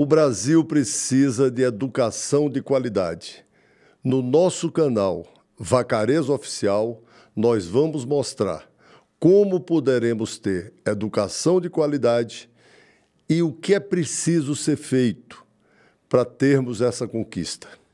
O Brasil precisa de educação de qualidade. No nosso canal Vacarezo Oficial, nós vamos mostrar como poderemos ter educação de qualidade e o que é preciso ser feito para termos essa conquista.